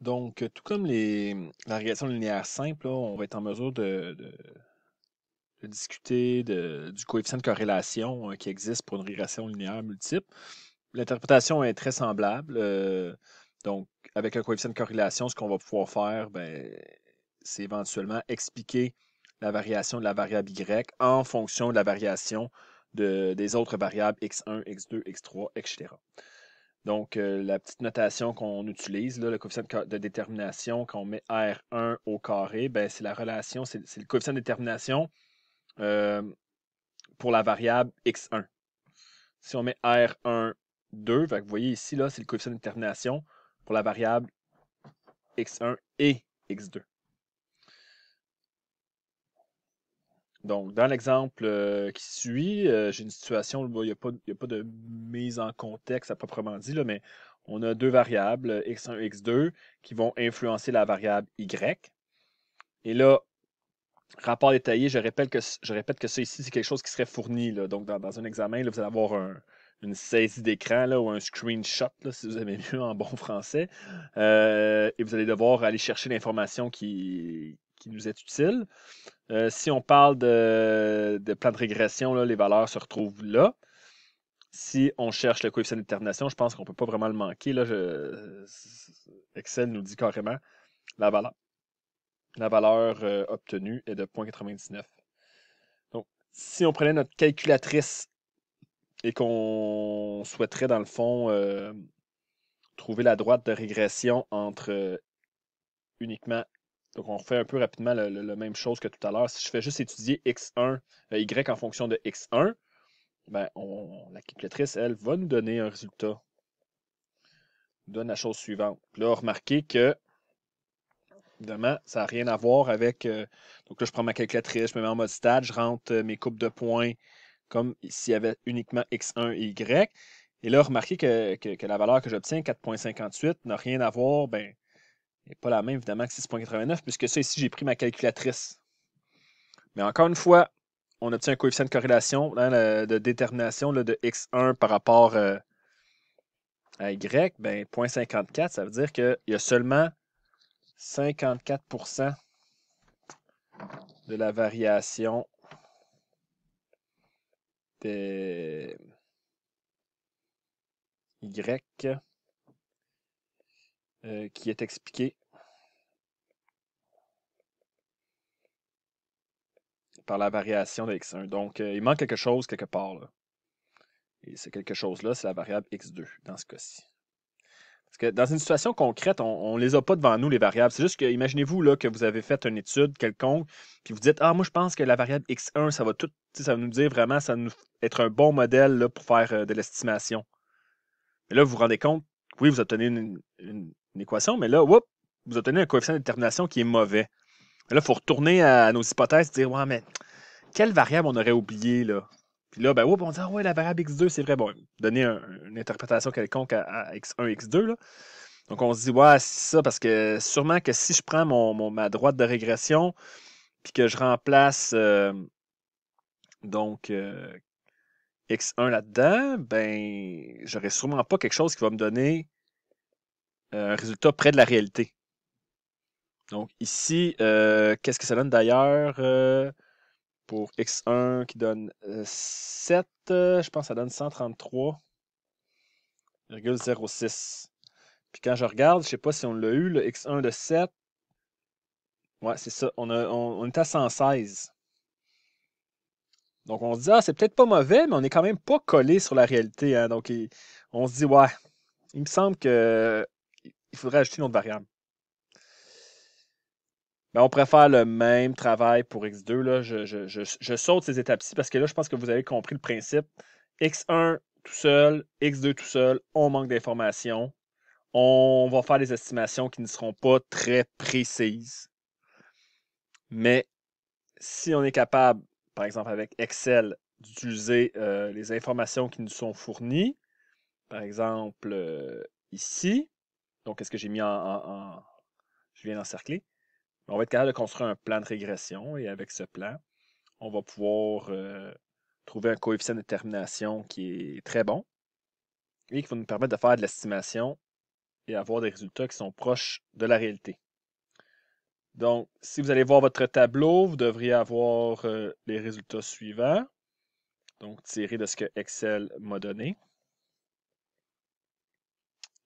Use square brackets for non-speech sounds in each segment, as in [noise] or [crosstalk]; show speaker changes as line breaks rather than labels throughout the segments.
Donc, euh, tout comme les, la régression linéaire simple, on va être en mesure de, discuter du coefficient de corrélation euh, qui existe pour une régression linéaire multiple. L'interprétation est très semblable. Euh, donc, avec le coefficient de corrélation, ce qu'on va pouvoir faire, ben, c'est éventuellement expliquer la variation de la variable y en fonction de la variation des autres variables x1, x2, x3, etc. Donc, euh, la petite notation qu'on utilise, le coefficient de, détermination, quand on met R1 au carré, ben, c'est la relation, c'est le coefficient de détermination euh, pour la variable X1. Si on met R1, 2, vous voyez ici, là, c'est le coefficient de détermination pour la variable X1 et X2. Donc, dans l'exemple euh, qui suit, euh, j'ai une situation où il n'y a, pas de mise en contexte à proprement dit, là, mais on a deux variables, x1 et x2, qui vont influencer la variable y. Et là, rapport détaillé, je répète que, je ça ici, c'est quelque chose qui serait fourni. Donc, dans, un examen, vous allez avoir une saisie d'écran ou un screenshot, si vous aimez mieux [laughs] en bon français. Euh, et vous allez devoir aller chercher l'information qui nous est utile. Euh, si on parle de, plan de régression, les valeurs se retrouvent là. Si on cherche le coefficient d'éternation, je pense qu'on ne peut pas vraiment le manquer. Excel nous dit carrément la valeur. La valeur euh, obtenue est de 0.99. Donc, si on prenait notre calculatrice et qu'on souhaiterait, dans le fond, euh, trouver la droite de régression entre uniquement donc, on refait un peu rapidement la même chose que tout à l'heure. Si je fais juste étudier x1, euh, y en fonction de x1, ben, on, la calculatrice, elle, va nous donner un résultat. Nous donne la chose suivante. Là, remarquez que, évidemment, ça n'a rien à voir avec... Euh, donc là, je prends ma calculatrice, je me mets en mode stade, je rentre euh, mes coupes de points comme s'il y avait uniquement x1 et y. Et là, remarquez que, la valeur que j'obtiens, 4.58, n'a rien à voir, ben, pas la même, évidemment, que 6.89, puisque ça, ici, j'ai pris ma calculatrice. Mais encore une fois, on obtient un coefficient de corrélation, hein, de détermination de x1 par rapport euh, à y. Ben, 0.54, ça veut dire qu'il y a seulement 54 de la variation de y euh, qui est expliqué par la variation de x1. Donc, euh, il manque quelque chose quelque part. Et c'est quelque chose-là, c'est la variable x2 dans ce cas-ci. Parce que dans une situation concrète, on ne les a pas devant nous, les variables. C'est juste que, imaginez-vous que vous avez fait une étude quelconque, puis vous dites Ah, moi, je pense que la variable x1, ça va tout, ça va nous dire vraiment, ça va nous être un bon modèle là, pour faire euh, de l'estimation. Mais là, vous vous rendez compte, oui, vous obtenez une, une équation, mais là, whoop, vous obtenez un coefficient de détermination qui est mauvais. là, il faut retourner à nos hypothèses et dire Ouais, mais quelle variable on aurait oublié là? Puis là, ben, on dit ah ouais, la variable x2, c'est vrai. Bon, donner une interprétation quelconque à, x1, x2. Là. Donc on se dit Ouais, c'est ça, parce que sûrement que si je prends mon, ma droite de régression, puis que je remplace euh, donc euh, x1 là-dedans, ben j'aurais sûrement pas quelque chose qui va me donner un résultat près de la réalité. Donc ici, euh, qu'est-ce que ça donne d'ailleurs euh, pour X1 qui donne 7, euh, je pense que ça donne 133,06. Puis quand je regarde, je sais pas si on l'a eu, le X1 de 7. Ouais, c'est ça, on, est à 116. Donc on se dit, ah, c'est peut-être pas mauvais, mais on n'est quand même pas collé sur la réalité. Hein. Donc on se dit, ouais, il me semble que il faudrait ajouter une autre variable. Ben, on pourrait faire le même travail pour X2. Là. Je, saute ces étapes-ci parce que là, je pense que vous avez compris le principe. X1 tout seul, X2 tout seul, on manque d'informations. On va faire des estimations qui ne seront pas très précises. Mais si on est capable, par exemple avec Excel, d'utiliser euh, les informations qui nous sont fournies, par exemple euh, ici, donc, quest ce que j'ai mis en, Je viens d'encercler. On va être capable de construire un plan de régression et avec ce plan, on va pouvoir euh, trouver un coefficient de détermination qui est très bon et qui va nous permettre de faire de l'estimation et avoir des résultats qui sont proches de la réalité. Donc, si vous allez voir votre tableau, vous devriez avoir euh, les résultats suivants, donc tiré de ce que Excel m'a donné.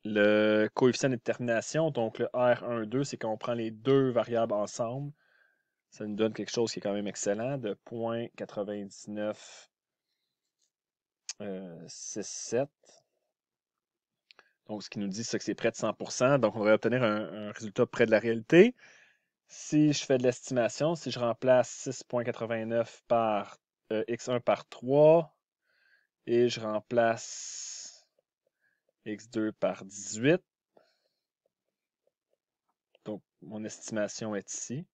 Le coefficient de détermination, donc le R12, c'est qu'on prend les deux variables ensemble. Ça nous donne quelque chose qui est quand même excellent de 0.9967. Euh, donc, ce qui nous dit, c'est que c'est près de 100%. Donc, on va obtenir un, résultat près de la réalité. Si je fais de l'estimation, si je remplace 6.89 par euh, x1 par 3 et je remplace x2 par 18. Donc, mon estimation est ici.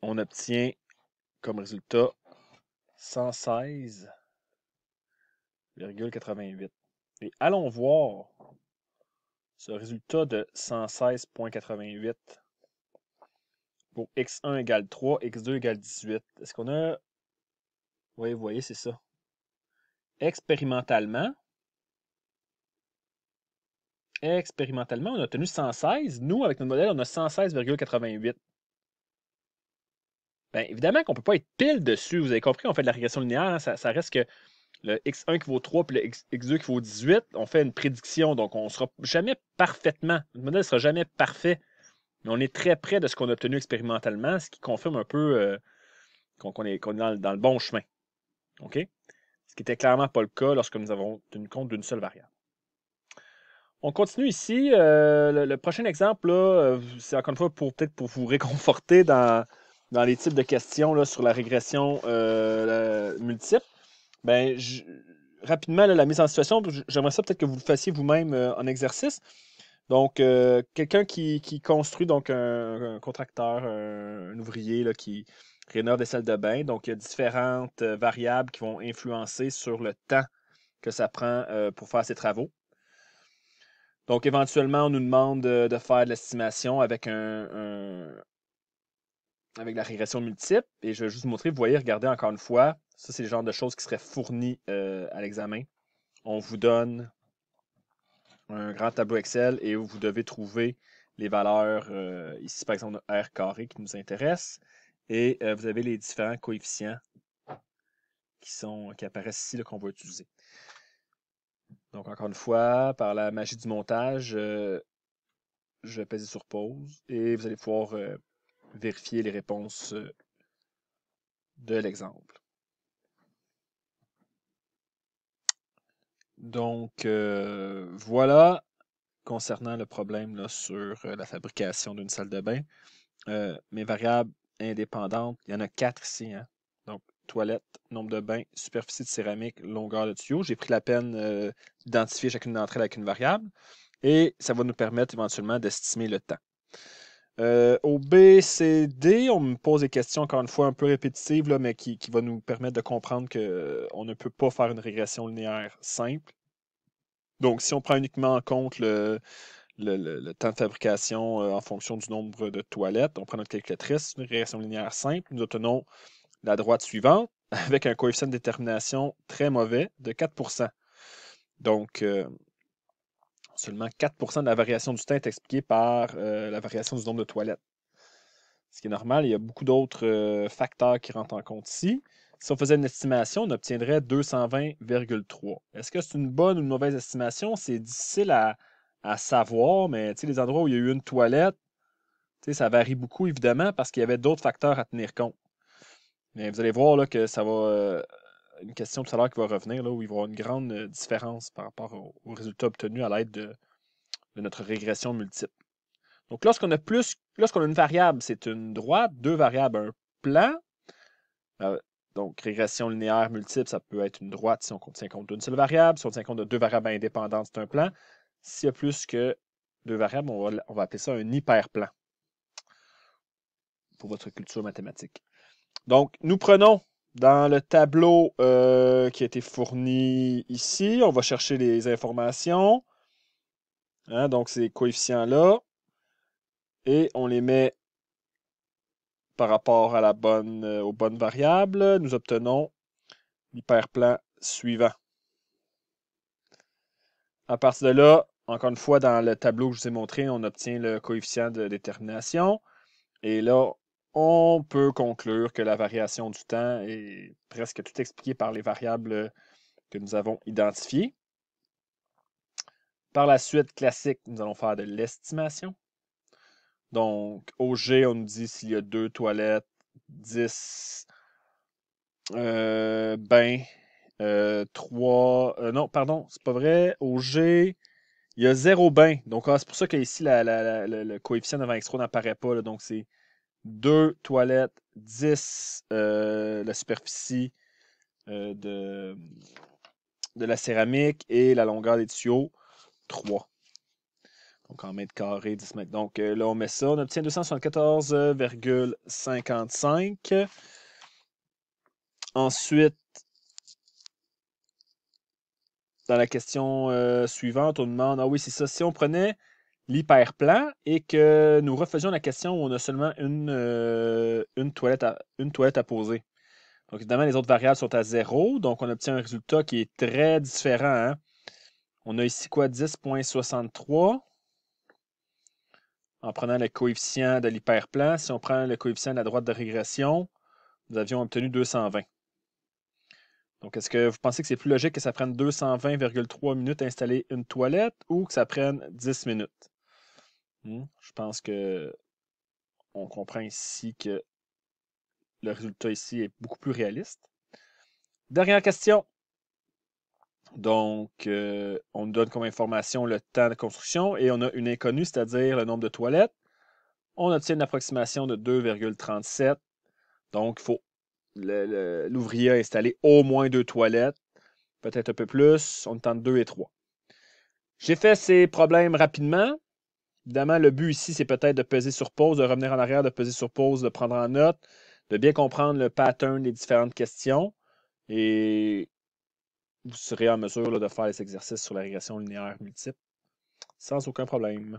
On obtient comme résultat 116,88. Et allons voir ce résultat de 116,88 pour x1 égale 3, x2 égale 18. Est-ce qu'on a... Oui, vous voyez, c'est ça. Expérimentalement, expérimentalement, on a obtenu 116. Nous, avec notre modèle, on a 116,88. Bien, évidemment qu'on ne peut pas être pile dessus. Vous avez compris, on fait de la régression linéaire. Hein. ça, reste que le x1 qui vaut 3 et le x, 2 qui vaut 18, on fait une prédiction. Donc, on ne sera jamais parfaitement. Notre modèle ne sera jamais parfait. Mais on est très près de ce qu'on a obtenu expérimentalement, ce qui confirme un peu euh, qu'on est, dans, le bon chemin. OK? Ce qui n'était clairement pas le cas lorsque nous avons tenu compte d'une seule variable. On continue ici. Euh, le, prochain exemple, euh, c'est encore une fois pour peut-être pour vous réconforter dans, dans les types de questions là, sur la régression euh, multiple. Ben, rapidement, la mise en situation, j'aimerais ça peut-être que vous le fassiez vous-même en exercice. Donc, quelqu'un qui, construit donc un, contracteur, un, ouvrier là, qui rénove des salles de bain. Donc, il y a différentes variables qui vont influencer sur le temps que ça prend pour faire ses travaux. Donc, éventuellement, on nous demande de, faire de l'estimation avec un, avec la régression multiple. Et je vais juste vous montrer, vous voyez, regardez encore une fois, ça, c'est le genre de choses qui seraient fournies euh, à l'examen. On vous donne un grand tableau Excel et vous devez trouver les valeurs, euh, ici par exemple R carré qui nous intéresse, et euh, vous avez les différents coefficients qui, sont, qui apparaissent ici qu'on va utiliser. Donc, encore une fois, par la magie du montage, euh, je vais peser sur pause et vous allez pouvoir euh, vérifier les réponses euh, de l'exemple. Donc, voilà concernant le problème sur la fabrication d'une salle de bain. mes variables indépendantes, il y en a quatre ici. Hein toilette, nombre de bains, superficie de céramique, longueur de tuyau. J'ai pris la peine euh, d'identifier chacune d'entre elles avec une variable et ça va nous permettre éventuellement d'estimer le temps. Euh, au B, C, D, on me pose des questions encore une fois un peu répétitives, mais qui, vont va nous permettre de comprendre qu'on euh, ne peut pas faire une régression linéaire simple. Donc, si on prend uniquement en compte le, temps de fabrication en fonction du nombre de toilettes. On prend notre calculatrice, une régression linéaire simple. Nous obtenons la droite suivante [laughs] avec un coefficient de détermination très mauvais de 4 Donc, euh, seulement 4 de la variation du temps est expliquée par euh, la variation du nombre de toilettes. Ce qui est normal, il y a beaucoup d'autres euh, facteurs qui rentrent en compte ici. Si on faisait une estimation, on obtiendrait 220,3. Est-ce que c'est une bonne ou une mauvaise estimation? C'est difficile à, à, savoir, mais les endroits où il y a eu une toilette, ça varie beaucoup évidemment parce qu'il y avait d'autres facteurs à tenir compte vous allez voir là, que ça va. Euh, une question tout à l'heure qui va revenir, là, où il va y avoir une grande euh, différence par rapport aux, résultats obtenus à l'aide de, notre régression multiple. Donc, lorsqu'on a plus, lorsqu'on a une variable, c'est une droite, deux variables, un plan. Euh, donc, régression linéaire multiple, ça peut être une droite si on tient compte d'une seule variable. Si on tient compte de deux variables indépendantes, c'est un plan. S'il y a plus que deux variables, on on va appeler ça un hyperplan pour votre culture mathématique. Donc, nous prenons dans le tableau euh, qui a été fourni ici, on va chercher les informations. Hein, donc, ces coefficients-là. Et on les met par rapport à la bonne, euh, aux bonnes variables. Nous obtenons l'hyperplan suivant. À partir de là, encore une fois, dans le tableau que je vous ai montré, on obtient le coefficient de détermination. Et là, on peut conclure que la variation du temps est presque tout expliquée par les variables que nous avons identifiées. Par la suite classique, nous allons faire de l'estimation. Donc, au G, on nous dit s'il y a deux toilettes, 10 euh, bains, 3. Euh, euh, non, pardon, c'est pas vrai. Au G, il y a zéro bain. Donc, ah, c'est pour ça qu'ici, le coefficient 20 x3 n'apparaît pas. donc, c'est 2 toilettes, 10 euh, la superficie euh, de, de la céramique et la longueur des tuyaux, 3. Donc en mètres carrés, 10 mètres. Donc euh, là, on met ça. On obtient 274,55. Ensuite, dans la question suivante, on demande, ah oui, c'est ça, si on prenait l'hyperplan et que nous refaisions la question où on a seulement une, euh, une, toilette, à, une toilette à poser. Donc, évidemment, les autres variables sont à zéro, donc on obtient un résultat qui est très différent. Hein. On a ici quoi? 10.63. En prenant le coefficient de l'hyperplan, si on prend le coefficient de la droite de régression, nous avions obtenu 220. Donc, est-ce que vous pensez que c'est plus logique que ça prenne 220,3 minutes à installer une toilette ou que ça prenne 10 minutes? Hmm. Je pense que on comprend ici que le résultat ici est beaucoup plus réaliste. Dernière question. Donc, euh, on nous donne comme information le temps de construction et on a une inconnue, c'est-à-dire le nombre de toilettes. On obtient une approximation de 2,37. Donc, il faut l'ouvrier installer au moins deux toilettes, peut-être un peu plus. On tente deux et trois. J'ai fait ces problèmes rapidement. Évidemment, le but ici, c'est peut-être de peser sur pause, de revenir en arrière, de peser sur pause, de prendre en note, de bien comprendre le pattern des différentes questions. Et vous serez en mesure de faire les exercices sur la régression linéaire multiple sans aucun problème.